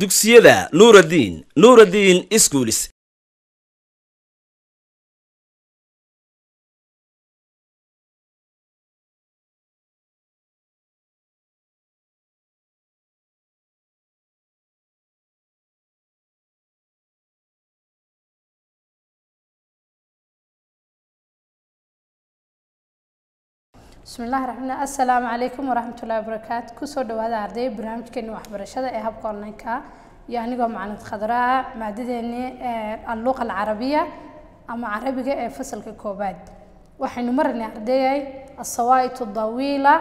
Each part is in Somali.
dugsiyada nuuraddiin nuuraddiin iskuulis bismillahi raxmaan assalaamu calaykum waraxmatullahi wabarakaatu kusoo dhawaada ardaya barnaamijkeeni waxbarashada ee habka onlineka iyo anigoo macalin khadraa maadadeeni eh, alluqa alcarabiya ama carabiga ee fasalka koobaad waxaynu marani ardayay asawaaitu dawiila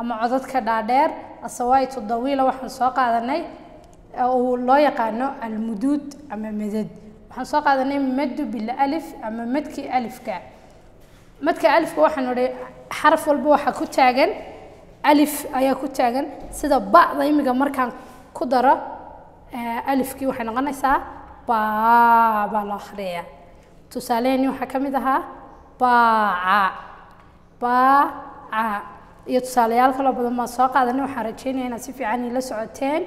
ama codadka dhaadheer asawaaitu dawiila waxaan soo qaadanay uu eh, loo yaqaano almuduud ama medad waxaan soo qaadanay madu bilaalif ama madkii alifka madka alifka waxaan odhay xaraf walba waxaa ku taagan alif ayaa ku taagan sida ba'da imiga markaan ku daro eh, alifkii waxay noqonaysaa baa baa loo akriyaa tusaaleheni waxaa ka mid ahaa baaca baaca iyo tusaalayaal kaloo badan baan soo qaadanay waxaan rajeynaya inaad si fiican ila socoteen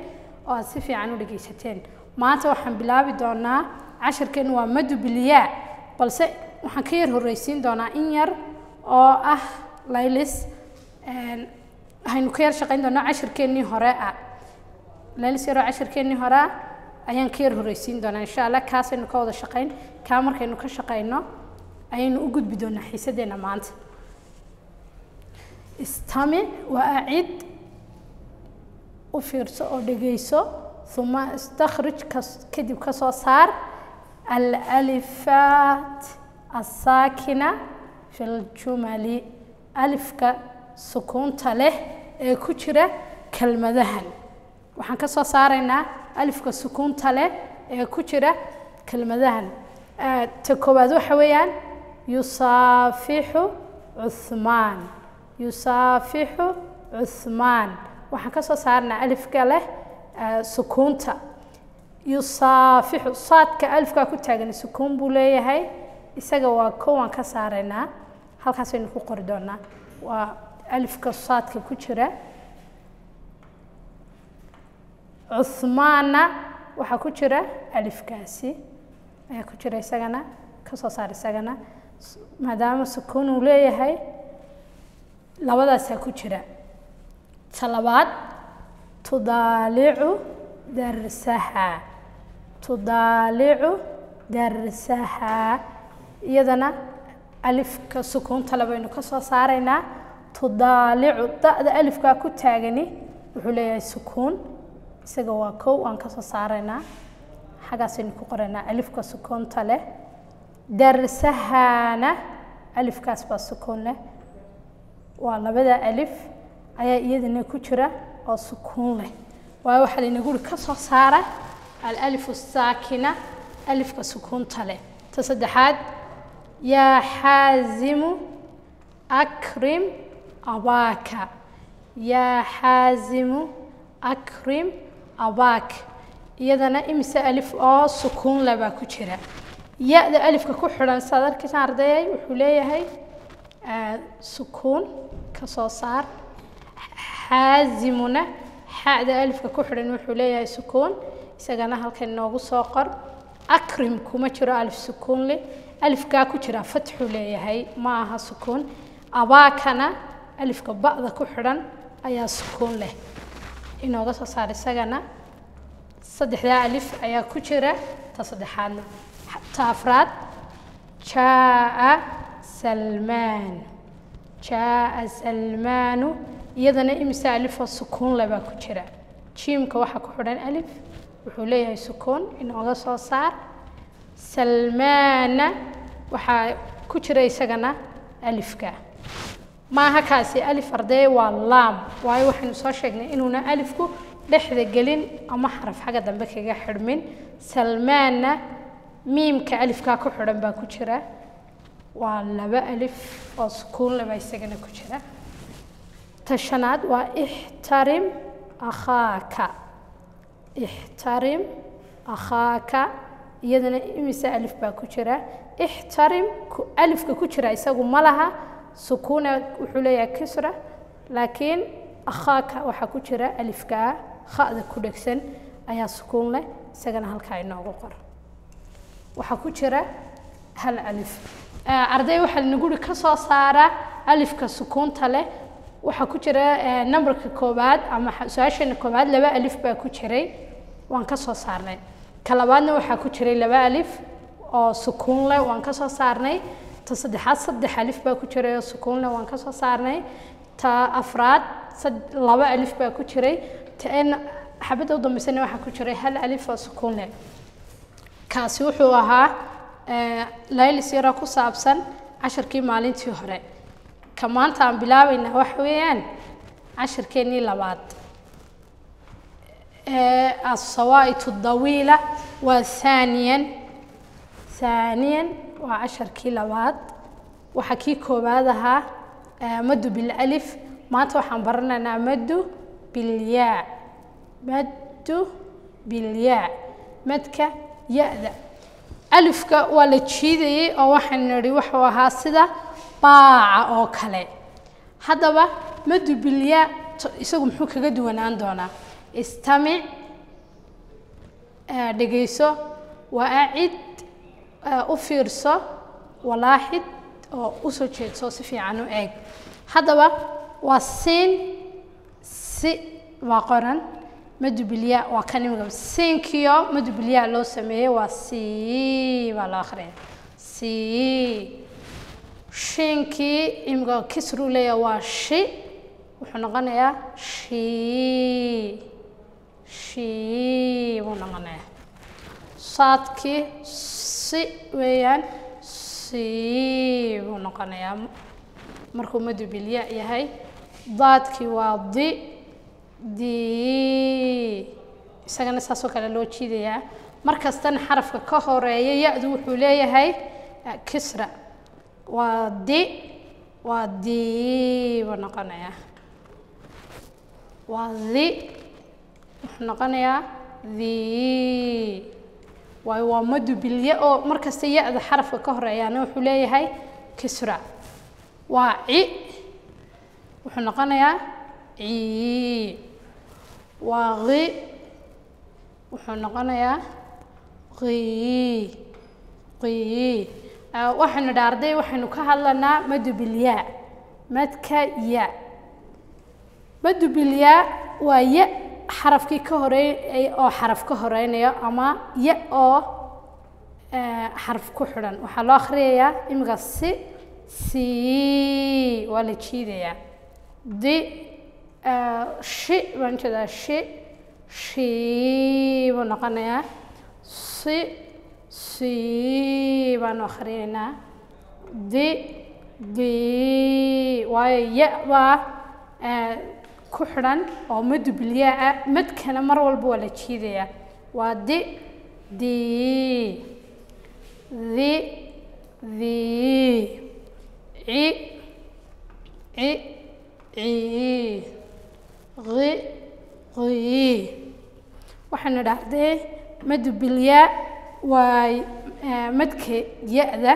oo aad si fiican u dhegaysateen maanta waxaan bilaabi doonaa cashirkeenu waa madu balse waxaan ka yar horreysiin doonaa in yar oo ah laylis waxaynu ka yar shaqayn doonaa cashirkeennii hore ah laylis yaroo cashirkeennii hore ah ayaan ka yar horreysiin doonaa insha allah kaasaynu ka wada shaqayn kaa markaynu ka shaqayno ayaynu u gudbi doonaa xiisadeenna maanta istami waa u fiirso oo dhegayso uma istakhrij kadib ka soo saar alalifaat asaakina filjumali alifka sukuunta leh ee ku jira kelmadahan waxaan ka soo saaraynaa alifka sukuunta leh ee ku jira kelmadahan ta koowaad waxa weeyaan yusaafixu cuhmaan yusaafixu cuhmaan waxaan ka soo saarnaa alifka leh sukuunta yusaafixu saadka alifkaa ku taagan sukuun buu leeyahay isaga waa kowan ka saaraynaa halkaasaynu ku qori doonaa waa alifka saadka ku jira cuhmaanna waxaa ku jira alifkaasi ayaa ku jira isagana ka soo saar isagana maadaama sukuun uu leeyahay labadaasaa ku jira talabaad tudaalicu darsaha tudaalicu darsaha iyadana alifka sukuunta labaynu kasoo saaraynaa tudaalicu da-da alifkaa ku taagani wuxuu leeyahay sukuun isaga waa kow waan kasoo saaraynaa xaggaasaynu ku qoraynaa alifka sukuunta leh darsahana alifkaas baa sukuun leh waa labada alif ayaa iyadana ku jira oo sukuun leh waayo waxaa laynagu uri ka saara alalifu saakina alifka sukuunta leh ta saddexaad yaa xaazimu akrim abaaka yaa xaazimu akrim abaak iyadana imise alif oo sukuun la baa ku jira ya-da alifka ku xidhan saad arkaysa ardayay wuxuu leeyahay sukuun ka soo saar xaazimuna xada alifka ku xidhan wuxuu leeyahay sukuun isagana halkan inoogu soo qor akrim kuma jiro alif sukuun alifkaa ku jira fatxu leeyahay ma aha sukuun abaakana alifka ba'da ku xidhan ayaa sukuun leh inooga soo saar isagana saddexdaa alif ayaa ku jira ta saddexaadna ta afraad jaaa salmaanu jaaa salmaanu iyadana imisa alifoo sukuun leh baa ku jira jiimka waxaa ku xidhan alif wuxuu leeyahay sukuun inooga soo saar salmaana waxaa ku jira isagana alifka maaha kaasi alif ardee waa laam waayo waxaynu soo sheegnay inuuna alifku dhexda gelin ama xaraf xagga dambe kaga xidhmin salmaanna miimka alifkaa ku xidhan baa ku jira waa laba alif oo sukuunle baa isagana ku jira ta shanaad waa ixtarim akhaaka ixtarim akhaaka iyadana imise alif baa ku jira ixtarim alifka ku jira isagu ma laha sukuuna wuxuu leeyahay kisra laakiin akhaaka waxaa ku jira alifkaa khada ku dhegsan ayaa sukuun leh isagana halkaa inoogu qora waxaa ku jira hal alif arday waxaa linaguri ka soo saara alifka sukuunta leh waxaa ku jira numberka koobaad ama su-aashana koobaad laba alif baa ku jiray waan ka soo saarnay ka labaadna waxaa ku jiray laba alif oo sukuun leh waan ka soo saarnay ta saddexaad saddex alif baa ku jiray oo sukuun leh waan ka soo saarnay ta afraad laba alif baa ku jiray tan xabadda u dambeysana waxaa ku jiray hal alif oo sukuun leh kaasi wuxuu ahaa eh, laylis yara ku saabsan cashirkii maalintii hore ka maanta aan bilaabaynaa waxa weeyaan cashirkeennii labaad الصوائط الطويلة وثانيا ثانيا waa casharkii labaad waxaa kii koowaad ahaa eh, madu bilأlif maanta waxaan baranaynaa madu bilyaa madu bilyaa madka ya-da alifka waa la jiidayey oo waxaan nidhi wuxuu ahaa sida baaca oo kale haddaba madu bilyaa isagu muxuu kaga doonaa istamic eh, dhegayso waacid Eh, u fiirso walaaxid oo u soo jeedso si fiican u eeg haddaba waa siin si waa qoran madubilya waa kan imika siinkiyo madubilyaa loo sameeyey waa sii baa loo akhriya sii shiinkii imika kisru leeya waa shi wuxuu noqonayaa shii shii buu noqonayaa saadkii si weeyaan si buu noqonayaa markuu madu bilya yahay daadkii waa di di isagana saasoo kale loo jiidayaa mar kastana xarafka ka horeeya ya-du wuxuu leeyahay kisra waa di waa di buu noqonayaa waa di wuxuu noqonayaa di waayo waa madubilye oo markasta yada da xarafka ka horeeyaana wuxuu leeyahay kisra waa ci wuxuu noqonayaa cii waa i wuxuu noqonayaa i i waxaynu dhaarday arday waxaynu ka hadlanaa madubilya madka ya madubilyaa waa ya xarafkii ka horeey oo xaraf ka horeynaya ama ya oo xaraf ku xidhan waxaa loo akhriyayaa iminka si sii waa la jiidayaa di shi baan jeedaa shi shii buu noqonayaa si sii baanu akhrinaynaa di di waayo ya baa ku xidhan oo madubliyaa ah madkana mar walba waa la jiidayaa waa di dii di dii ci ci ci i qii waxaan idhaa dee madubilyaa waay eh, madka ya-da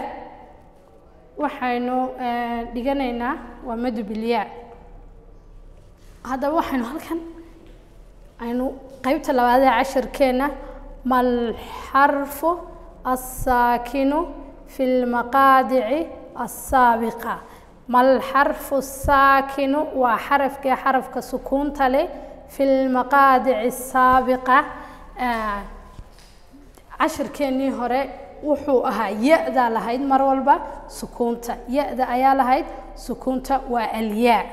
waxaynu eh, dhiganaynaa waa madubilyaa haddaba waxaynu halkan aynu qaybta labaadee cashirkeenna malxarfu asaakinu fi lmaqaadici asaabiqa malxarfu saakinu waa xarafkii xarafka sukuunta leh fi lmaqaadici asaabiqa cashirkeennii hore wuxuu ahaa ya lahayd mar walba sukuunta yada ayaa lahayd sukuunta waa alyaa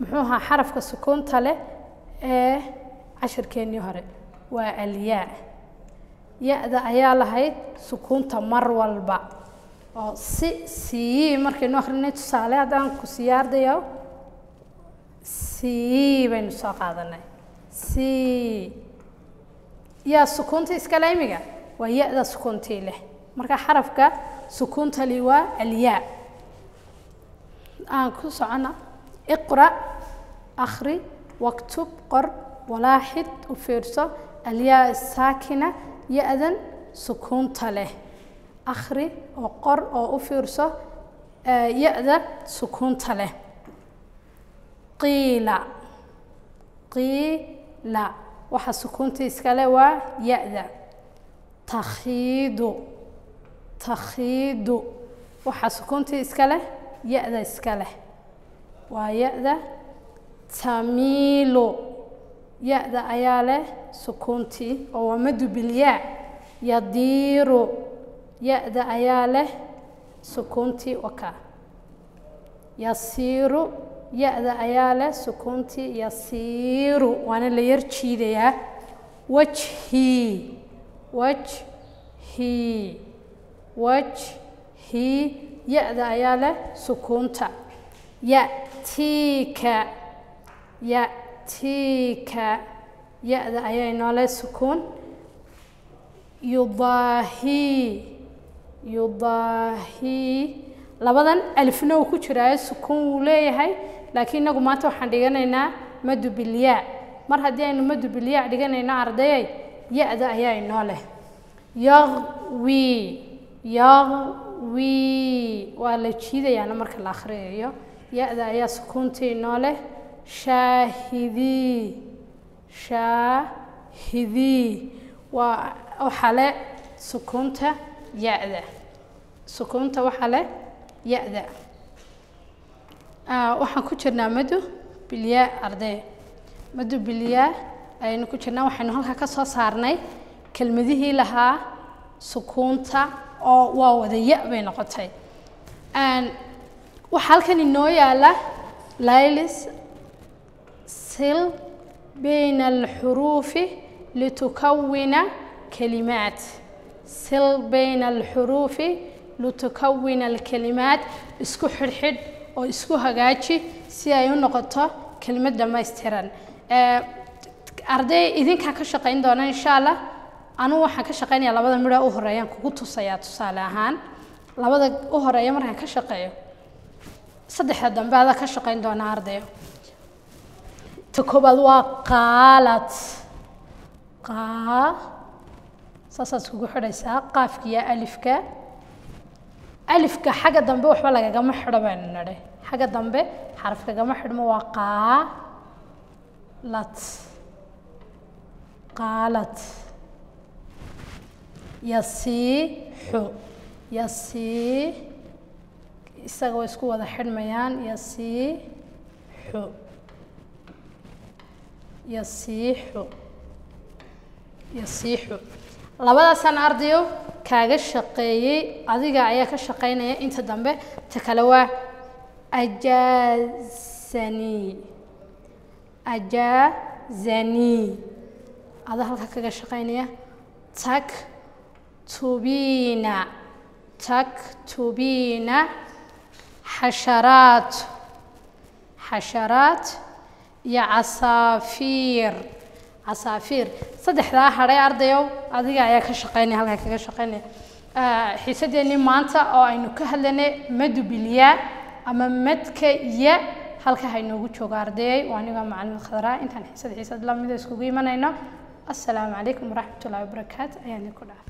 muxuu ahaa xarafka sukuunta leh ee cashirkeennii hore waa alyaa ya-da ayaa lahayd sukuunta mar walba oo si sii markaynu akrinay tusaale haddaan ku siyaardayo sii baynu soo qaadanay sii yaa sukuunta iskalaymiga waa ya-da sukuuntii leh marka xarafka sukuunta li waa alyaa aan ku socona iqra akhri waktub qor walaaxid u fiirso alyaa saakina ya-dan sukuunta leh akhri oo qor oo u fiirso ya-da sukuunta leh qiila qiila waxa sukuunta iskale waa yada da takhiidu takhiidu waxa sukuunta iskale ya-da iskaleh waa ya-da tamiilo ya ayaa leh sukuuntii oo waa madu yadiiru yada ayaa leh sukuuntii waka yasiiru yada ayaa leh sukuuntii yasiiru waana la yar jiidayaa wajhii wajhii wajhii ya-da ayaa leh sukuunta yatiika yatika ya-da ayaa leh sukuun yudaahii yudaahii labadan alifna uu ku jiraayo sukuun wuu leeyahay laakiin inagu maanta waxaan dhiganaynaa madu bilyaa mar haddii aynu madu bilyaa dhiganayno ardayay yada ayaa inoo leh yaqwi yaqwi waa la jiidayaana marka la akhrinayo ya-da ayaa sukuuntii inoo leh shaahidii shaahidii waa waxaa leh sukuunta ya-da sukuunta waxaa leh ya-da ah, waxaan ku jirnaa madu bilyaa ardee madu bilyaa ayaynu ku jirnaa waxaynu halkaa ka soo saarnay kelmadihii lahaa sukuunta oo waa wada ya bay noqotay waxaa halkan inoo yaala lylis sil bayna alxuruufi litukawina kalimaat sil bayna alxuruufi litukawina alkalimaat isku xidhxidh oo isku hagaaji si ay u noqoto kelimad dhamaystiran arday idinkaan ka shaqayn doona insha allah anugu waxaan ka shaqaynaya labada midho u horeeyaan kugu tusayaa tusaale ahaan labada u horeeya markaan ka shaqeeyo saddexda dambe ada ka shaqayn doonaa ardayo ta koobaad waa qaalad qaa saasaad iskugu xidhaysaa qaafka alifka alifka xagga dambe waxba lagagama xidho baynu nidhay xagga dambe xarafkagama xidhmo waa qaalad qaalad yasiixu yasii isaga way isku wada xidhmayaan iyo sii xu iyo sii xu iyo sii xu labadaasaan ardayo kaaga shaqeeyey adiga ayaa ka shaqaynaya inta dambe ta kale waa ajaazanii ajaazanii ada halka kaga shaqaynaya tak tubiina tak tubiina xasharaat xasharaat iyo casaafiir casaafiir saddexdaa hadhay ardayow adiga ayaa ka shaqaynaya halkaa kaga shaqaynaya xiisadeenii maanta oo aynu ka hadlanay madu ama madka ya halka ha inoogu ardayay waa aniga macalin khadraa intaan xiisad xiisad lamida iskugu imanayno assalaamu calaykum waraxmatullahi wabarakaatu ayaan idinku dhaafay